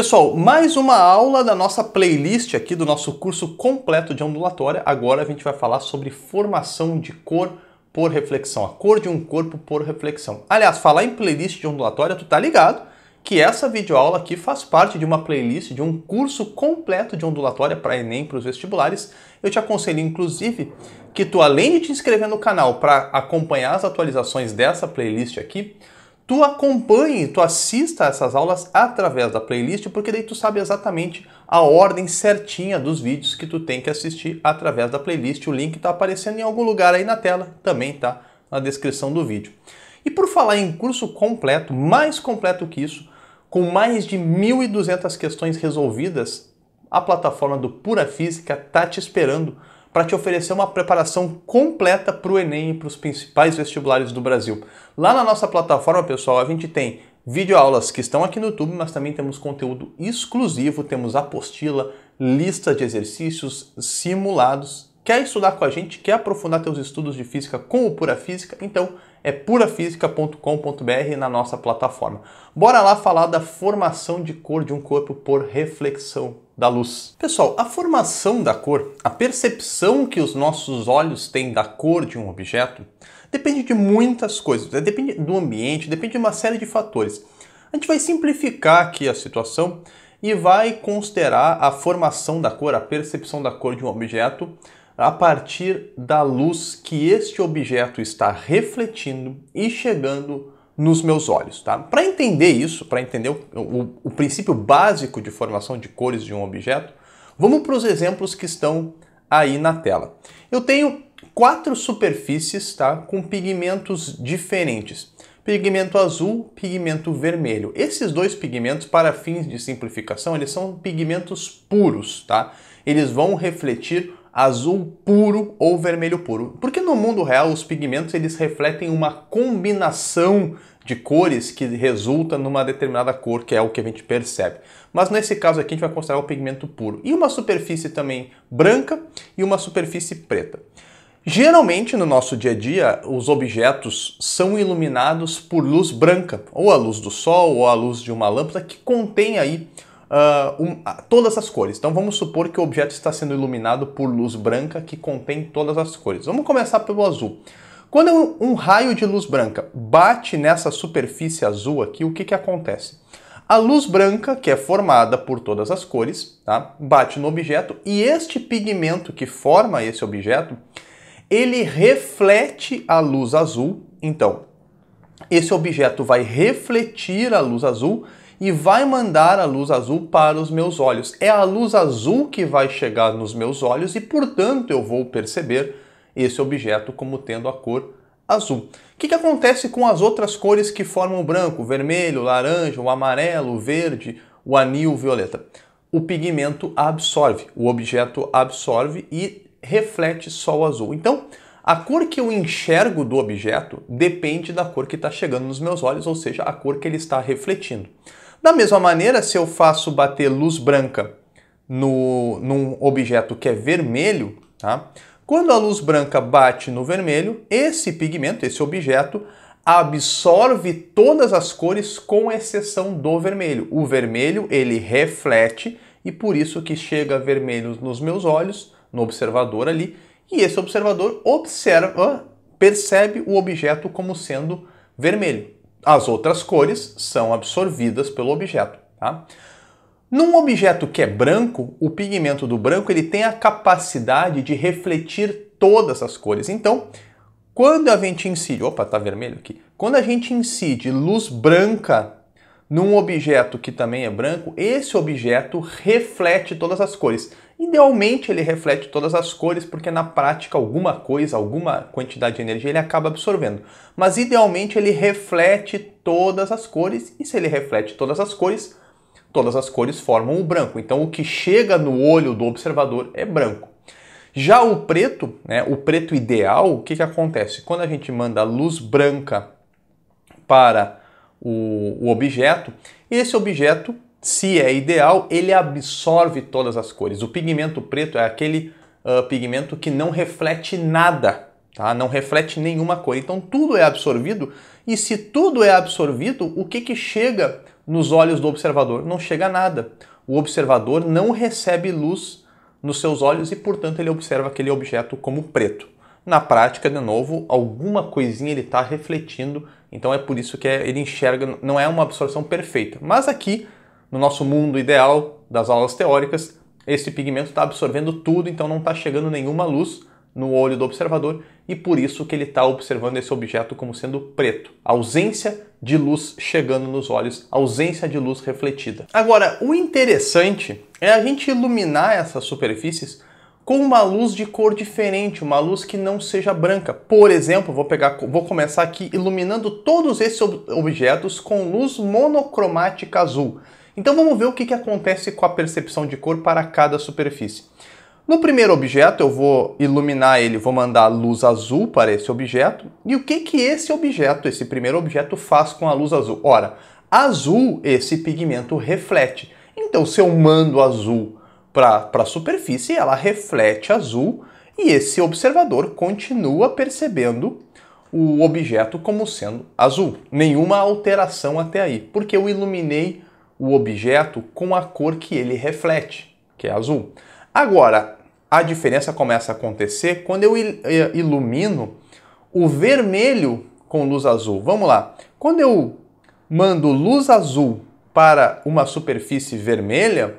Pessoal, mais uma aula da nossa playlist aqui do nosso curso completo de ondulatória. Agora a gente vai falar sobre formação de cor por reflexão, a cor de um corpo por reflexão. Aliás, falar em playlist de ondulatória, tu tá ligado que essa videoaula aqui faz parte de uma playlist de um curso completo de ondulatória para ENEM para os vestibulares. Eu te aconselho inclusive que tu além de te inscrever no canal para acompanhar as atualizações dessa playlist aqui, tu acompanhe, tu assista essas aulas através da playlist, porque daí tu sabe exatamente a ordem certinha dos vídeos que tu tem que assistir através da playlist. O link está aparecendo em algum lugar aí na tela, também tá na descrição do vídeo. E por falar em curso completo, mais completo que isso, com mais de 1.200 questões resolvidas, a plataforma do Pura Física está te esperando para te oferecer uma preparação completa para o Enem e para os principais vestibulares do Brasil. Lá na nossa plataforma, pessoal, a gente tem videoaulas que estão aqui no YouTube, mas também temos conteúdo exclusivo, temos apostila, lista de exercícios, simulados. Quer estudar com a gente? Quer aprofundar seus estudos de física com o Pura Física? Então é purafísica.com.br na nossa plataforma. Bora lá falar da formação de cor de um corpo por reflexão da luz. Pessoal, a formação da cor, a percepção que os nossos olhos têm da cor de um objeto, depende de muitas coisas, é, depende do ambiente, depende de uma série de fatores. A gente vai simplificar aqui a situação e vai considerar a formação da cor, a percepção da cor de um objeto a partir da luz que este objeto está refletindo e chegando nos meus olhos. Tá? Para entender isso, para entender o, o, o, princípio básico de formação de cores de um objeto, vamos para os exemplos que estão aí na tela. Eu tenho quatro superfícies tá, com pigmentos diferentes. Pigmento azul, pigmento vermelho. Esses dois pigmentos, para fins de simplificação, eles são pigmentos puros, tá? Eles vão refletir azul puro ou vermelho puro. Porque no mundo real os pigmentos eles refletem uma combinação de cores que resulta numa determinada cor, que é o que a gente percebe. Mas nesse caso aqui a gente vai considerar o pigmento puro. E uma superfície também branca e uma superfície preta. Geralmente no nosso dia a dia, os objetos são iluminados por luz branca, ou a luz do sol, ou a luz de uma lâmpada que contém aí uh, um, ah, todas as cores. Então vamos supor que o objeto está sendo iluminado por luz branca que contém todas as cores. Vamos começar pelo azul. Quando um raio de luz branca bate nessa superfície azul aqui, o que, que acontece? A luz branca, que é formada por todas as cores, tá? bate no objeto e este pigmento que forma esse objeto, ele reflete a luz azul. Então, esse objeto vai refletir a luz azul e vai mandar a luz azul para os meus olhos. É a luz azul que vai chegar nos meus olhos e, portanto, eu vou perceber esse objeto como tendo a cor azul. O que, que acontece com as outras cores que formam o branco, o vermelho, o laranja, o amarelo, o verde, o anil, o violeta? O pigmento absorve, o objeto absorve e reflete o azul. Então, a cor que eu enxergo do objeto depende da cor que está chegando nos meus olhos, ou seja, a cor que ele está refletindo. Da mesma maneira, se eu faço bater luz branca no, num objeto que é vermelho, tá? quando a luz branca bate no vermelho, esse pigmento, esse objeto, absorve todas as cores com exceção do vermelho. O vermelho ele reflete e por isso que chega vermelho nos meus olhos, no observador ali, e esse observador observa, percebe o objeto como sendo vermelho as outras cores são absorvidas pelo objeto. Tá? Num objeto que é branco, o pigmento do branco ele tem a capacidade de refletir todas as cores. Então, quando a gente incide, opa, tá vermelho aqui. Quando a gente incide luz branca num objeto que também é branco, esse objeto reflete todas as cores. Idealmente ele reflete todas as cores, porque na prática alguma coisa, alguma quantidade de energia ele acaba absorvendo. Mas idealmente ele reflete todas as cores, e se ele reflete todas as cores, todas as cores formam o branco. Então o que chega no olho do observador é branco. Já o preto, né, o preto ideal, o que, que acontece? Quando a gente manda a luz branca para o, o objeto. E esse objeto, se é ideal, ele absorve todas as cores. O pigmento preto é aquele uh, pigmento que não reflete nada, tá? não reflete nenhuma cor. Então tudo é absorvido, e se tudo é absorvido, o que, que chega nos olhos do observador? Não chega nada. O observador não recebe luz nos seus olhos e, portanto, ele observa aquele objeto como preto. Na prática, de novo, alguma coisinha ele está refletindo então é por isso que é, ele enxerga, não é uma absorção perfeita. Mas aqui, no nosso mundo ideal das aulas teóricas, esse pigmento está absorvendo tudo, então não está chegando nenhuma luz no olho do observador e por isso que ele está observando esse objeto como sendo preto. Ausência de luz chegando nos olhos, ausência de luz refletida. Agora, o interessante é a gente iluminar essas superfícies com uma luz de cor diferente, uma luz que não seja branca. Por exemplo, vou pegar, vou começar aqui iluminando todos esses ob objetos com luz monocromática azul. Então vamos ver o que, que acontece com a percepção de cor para cada superfície. No primeiro objeto, eu vou iluminar ele, vou mandar luz azul para esse objeto. E o que, que esse objeto, esse primeiro objeto, faz com a luz azul? Ora, azul esse pigmento reflete. Então, se eu mando azul para a superfície, ela reflete azul e esse observador continua percebendo o objeto como sendo azul. Nenhuma alteração até aí, porque eu iluminei o objeto com a cor que ele reflete, que é azul. Agora, a diferença começa a acontecer quando eu eh, ilumino o vermelho com luz azul. Vamos lá. Quando eu mando luz azul para uma superfície vermelha,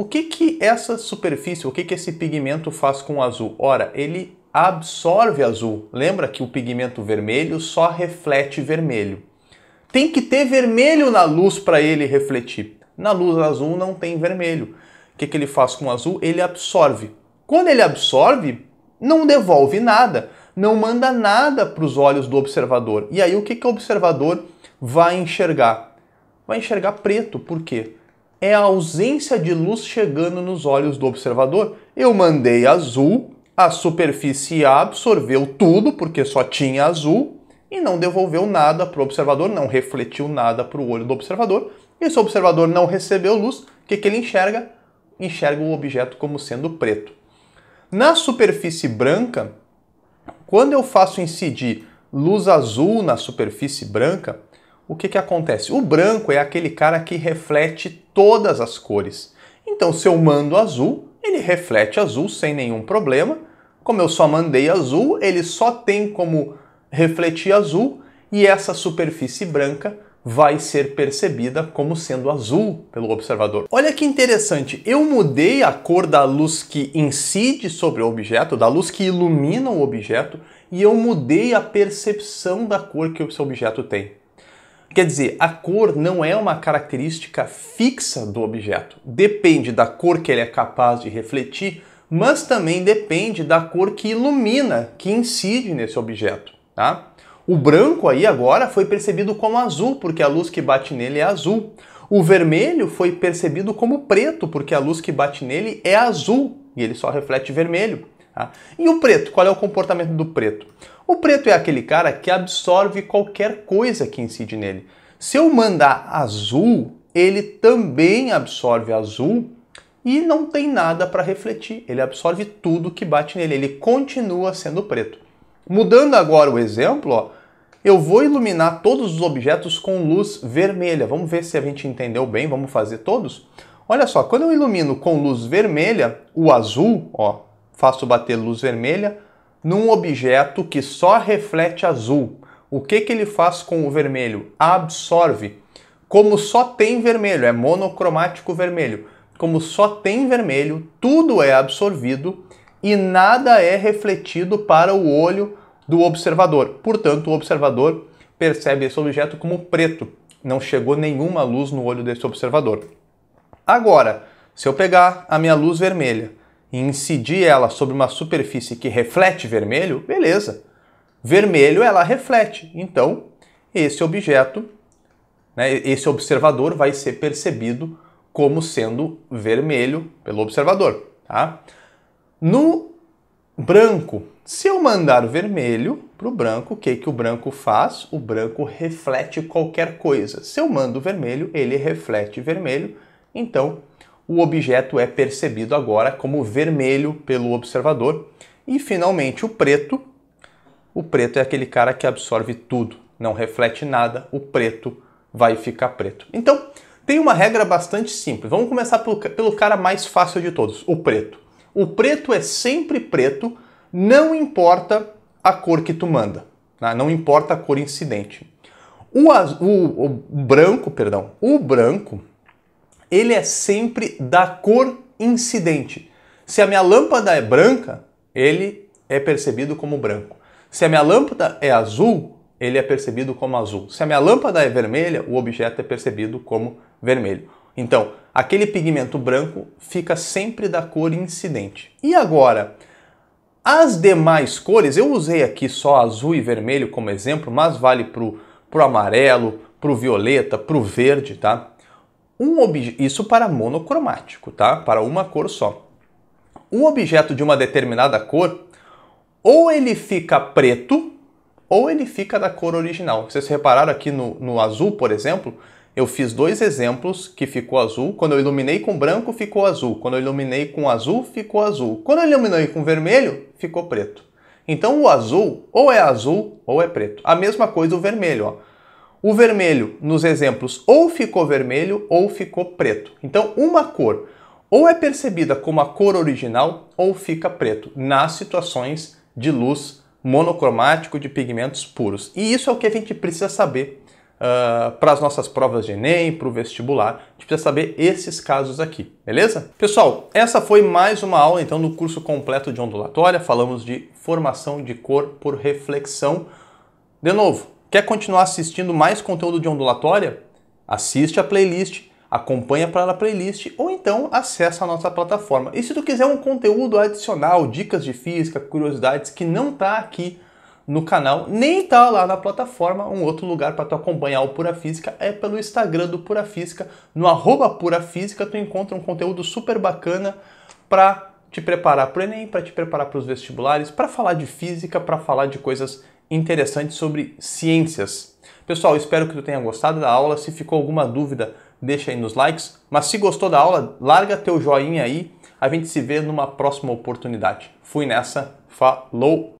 o que, que essa superfície, o que, que esse pigmento faz com o azul? Ora, ele absorve azul. Lembra que o pigmento vermelho só reflete vermelho. Tem que ter vermelho na luz para ele refletir. Na luz azul não tem vermelho. O que, que ele faz com o azul? Ele absorve. Quando ele absorve, não devolve nada, não manda nada para os olhos do observador. E aí o que, que o observador vai enxergar? Vai enxergar preto, por quê? é a ausência de luz chegando nos olhos do observador. Eu mandei azul, a superfície absorveu tudo, porque só tinha azul, e não devolveu nada para o observador, não refletiu nada para o olho do observador. E se o observador não recebeu luz, o que, que ele enxerga? Enxerga o objeto como sendo preto. Na superfície branca, quando eu faço incidir luz azul na superfície branca, o que, que acontece? O branco é aquele cara que reflete todas as cores. Então, se eu mando azul, ele reflete azul sem nenhum problema. Como eu só mandei azul, ele só tem como refletir azul e essa superfície branca vai ser percebida como sendo azul pelo observador. Olha que interessante, eu mudei a cor da luz que incide sobre o objeto, da luz que ilumina o objeto, e eu mudei a percepção da cor que o seu objeto tem. Quer dizer, a cor não é uma característica fixa do objeto. Depende da cor que ele é capaz de refletir, mas também depende da cor que ilumina, que incide nesse objeto. Tá? O branco aí agora foi percebido como azul, porque a luz que bate nele é azul. O vermelho foi percebido como preto, porque a luz que bate nele é azul e ele só reflete vermelho. Tá? E o preto, qual é o comportamento do preto? O preto é aquele cara que absorve qualquer coisa que incide nele. Se eu mandar azul, ele também absorve azul e não tem nada para refletir. Ele absorve tudo que bate nele, ele continua sendo preto. Mudando agora o exemplo, ó, eu vou iluminar todos os objetos com luz vermelha. Vamos ver se a gente entendeu bem, vamos fazer todos? Olha só, quando eu ilumino com luz vermelha, o azul, ó, faço bater luz vermelha, num objeto que só reflete azul. O que, que ele faz com o vermelho? Absorve. Como só tem vermelho, é monocromático vermelho. Como só tem vermelho, tudo é absorvido e nada é refletido para o olho do observador. Portanto, o observador percebe esse objeto como preto. Não chegou nenhuma luz no olho desse observador. Agora, se eu pegar a minha luz vermelha e incidir ela sobre uma superfície que reflete vermelho, beleza. Vermelho ela reflete. Então, esse objeto, né, esse observador vai ser percebido como sendo vermelho pelo observador. Tá? No branco, se eu mandar vermelho para o branco, o que, que o branco faz? O branco reflete qualquer coisa. Se eu mando vermelho, ele reflete vermelho. Então, o objeto é percebido agora como vermelho pelo observador. E finalmente o preto. O preto é aquele cara que absorve tudo, não reflete nada, o preto vai ficar preto. Então, tem uma regra bastante simples. Vamos começar pelo, pelo cara mais fácil de todos, o preto. O preto é sempre preto, não importa a cor que tu manda, né? não importa a cor incidente. O, azul, o, o branco, perdão, o branco ele é sempre da cor incidente. Se a minha lâmpada é branca, ele é percebido como branco. Se a minha lâmpada é azul, ele é percebido como azul. Se a minha lâmpada é vermelha, o objeto é percebido como vermelho. Então, aquele pigmento branco fica sempre da cor incidente. E agora, as demais cores, eu usei aqui só azul e vermelho como exemplo, mas vale para o amarelo, para o violeta, para o verde, tá? Um Isso para monocromático, tá? Para uma cor só. Um objeto de uma determinada cor, ou ele fica preto, ou ele fica da cor original. Vocês repararam aqui no, no azul, por exemplo, eu fiz dois exemplos que ficou azul. Quando eu iluminei com branco, ficou azul. Quando eu iluminei com azul, ficou azul. Quando eu iluminei com vermelho, ficou preto. Então o azul ou é azul ou é preto. A mesma coisa o vermelho. Ó. O vermelho nos exemplos ou ficou vermelho ou ficou preto. Então, uma cor ou é percebida como a cor original ou fica preto nas situações de luz monocromático de pigmentos puros. E isso é o que a gente precisa saber uh, para as nossas provas de Enem, para o vestibular. A gente precisa saber esses casos aqui, beleza? Pessoal, essa foi mais uma aula então do curso completo de ondulatória. Falamos de formação de cor por reflexão. De novo, Quer continuar assistindo mais conteúdo de ondulatória? Assiste a playlist, acompanha para a playlist ou então acessa a nossa plataforma. E se tu quiser um conteúdo adicional, dicas de física, curiosidades que não está aqui no canal, nem está lá na plataforma, um outro lugar para tu acompanhar o Pura Física é pelo Instagram do Pura Física. No arroba Pura Física tu encontra um conteúdo super bacana para te preparar para o Enem, para te preparar para os vestibulares, para falar de física, para falar de coisas interessante sobre ciências. Pessoal, espero que tu tenha gostado da aula. Se ficou alguma dúvida, deixa aí nos likes. Mas se gostou da aula, larga teu joinha aí. A gente se vê numa próxima oportunidade. Fui nessa, falou!